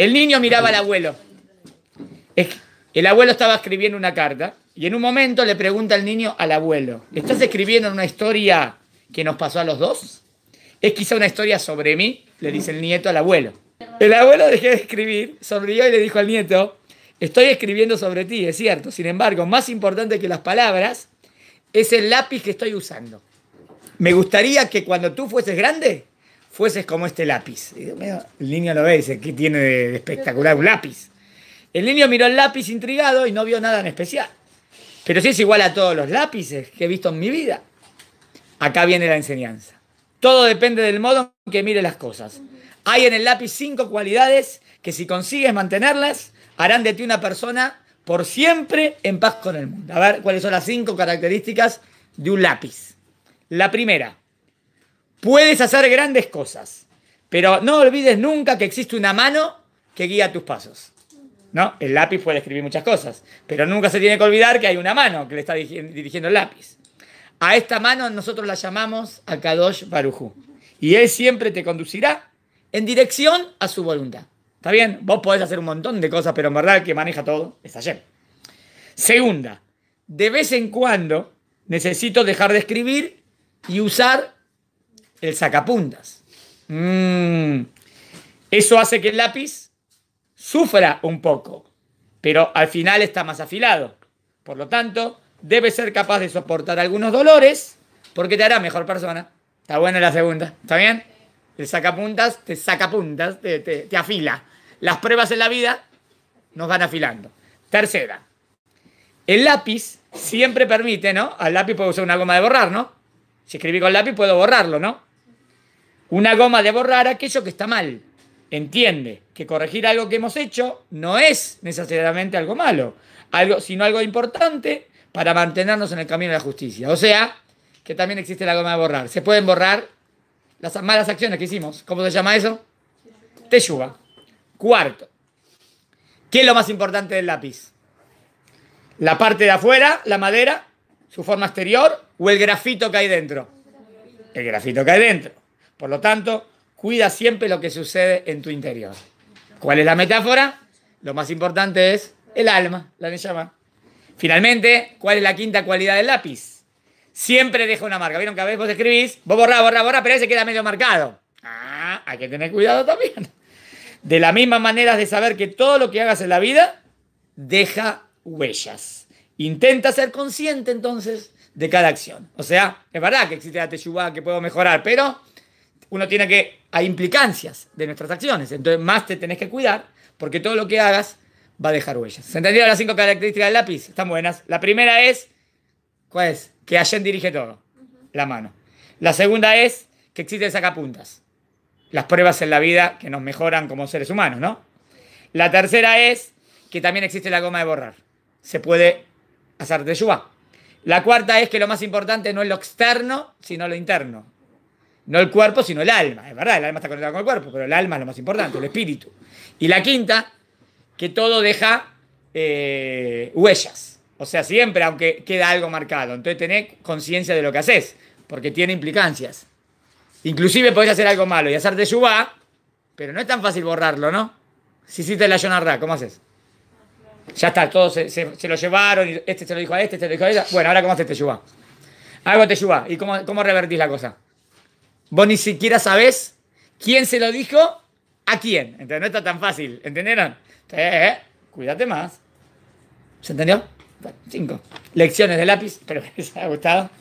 El niño miraba al abuelo. El abuelo estaba escribiendo una carta y en un momento le pregunta el niño al abuelo, ¿estás escribiendo una historia que nos pasó a los dos? ¿Es quizá una historia sobre mí? Le dice el nieto al abuelo. El abuelo dejó de escribir, sonrió y le dijo al nieto, estoy escribiendo sobre ti, es cierto. Sin embargo, más importante que las palabras es el lápiz que estoy usando. Me gustaría que cuando tú fueses grande, fueses como este lápiz. el niño lo ve y dice, ¿qué tiene de espectacular un lápiz? El niño miró el lápiz intrigado y no vio nada en especial. Pero si es igual a todos los lápices que he visto en mi vida. Acá viene la enseñanza. Todo depende del modo en que mire las cosas. Hay en el lápiz cinco cualidades que si consigues mantenerlas, harán de ti una persona por siempre en paz con el mundo. A ver, ¿cuáles son las cinco características de un lápiz? La primera, Puedes hacer grandes cosas, pero no olvides nunca que existe una mano que guía tus pasos. ¿No? El lápiz puede escribir muchas cosas, pero nunca se tiene que olvidar que hay una mano que le está dirigiendo el lápiz. A esta mano nosotros la llamamos Akadosh Barujú. Y él siempre te conducirá en dirección a su voluntad. ¿Está bien? Vos podés hacer un montón de cosas, pero en verdad que maneja todo es ayer. Segunda, de vez en cuando necesito dejar de escribir y usar el sacapuntas. Mm. Eso hace que el lápiz sufra un poco, pero al final está más afilado. Por lo tanto, debe ser capaz de soportar algunos dolores porque te hará mejor persona. Está buena la segunda, ¿está bien? El sacapuntas te sacapuntas, te, te afila. Las pruebas en la vida nos van afilando. Tercera, el lápiz siempre permite, ¿no? Al lápiz puedo usar una goma de borrar, ¿no? Si escribí con lápiz puedo borrarlo, ¿no? una goma de borrar aquello que está mal. Entiende que corregir algo que hemos hecho no es necesariamente algo malo, algo, sino algo importante para mantenernos en el camino de la justicia. O sea, que también existe la goma de borrar. Se pueden borrar las malas acciones que hicimos. ¿Cómo se llama eso? Teyuga. Cuarto. ¿Qué es lo más importante del lápiz? ¿La parte de afuera, la madera, su forma exterior o el grafito que hay dentro? El grafito que hay dentro. Por lo tanto, cuida siempre lo que sucede en tu interior. ¿Cuál es la metáfora? Lo más importante es el alma, la llama. Finalmente, ¿cuál es la quinta cualidad del lápiz? Siempre deja una marca. ¿Vieron que a veces vos escribís, vos borrás, borrás, borrás, pero ese queda medio marcado? Ah, hay que tener cuidado también. De la misma manera de saber que todo lo que hagas en la vida deja huellas. Intenta ser consciente entonces de cada acción. O sea, es verdad que existe la teyubá que puedo mejorar, pero uno tiene que, hay implicancias de nuestras acciones, entonces más te tenés que cuidar porque todo lo que hagas va a dejar huellas. ¿Se entendieron las cinco características del lápiz? Están buenas. La primera es, ¿cuál es? Que Allen dirige todo, la mano. La segunda es que existen sacapuntas, las pruebas en la vida que nos mejoran como seres humanos, ¿no? La tercera es que también existe la goma de borrar, se puede hacer de yuba. La cuarta es que lo más importante no es lo externo, sino lo interno. No el cuerpo, sino el alma. Es verdad, el alma está conectada con el cuerpo, pero el alma es lo más importante, el espíritu. Y la quinta, que todo deja eh, huellas. O sea, siempre, aunque queda algo marcado. Entonces tenés conciencia de lo que haces, porque tiene implicancias. Inclusive podés hacer algo malo y hacerte yubá, pero no es tan fácil borrarlo, ¿no? Si hiciste la Yonarra, ¿cómo haces? Ya está, todos se, lo llevaron, y este se lo dijo a este, este se lo dijo a Bueno, ahora ¿cómo haces Teshuvá? Este Hago Teshuvá. Este ¿Y cómo, cómo revertís la cosa? Vos ni siquiera sabés quién se lo dijo a quién. Entonces no está tan fácil, ¿entendieron? Entonces, eh. cuídate más. ¿Se entendió? Cinco. Lecciones de lápiz, espero que les haya gustado.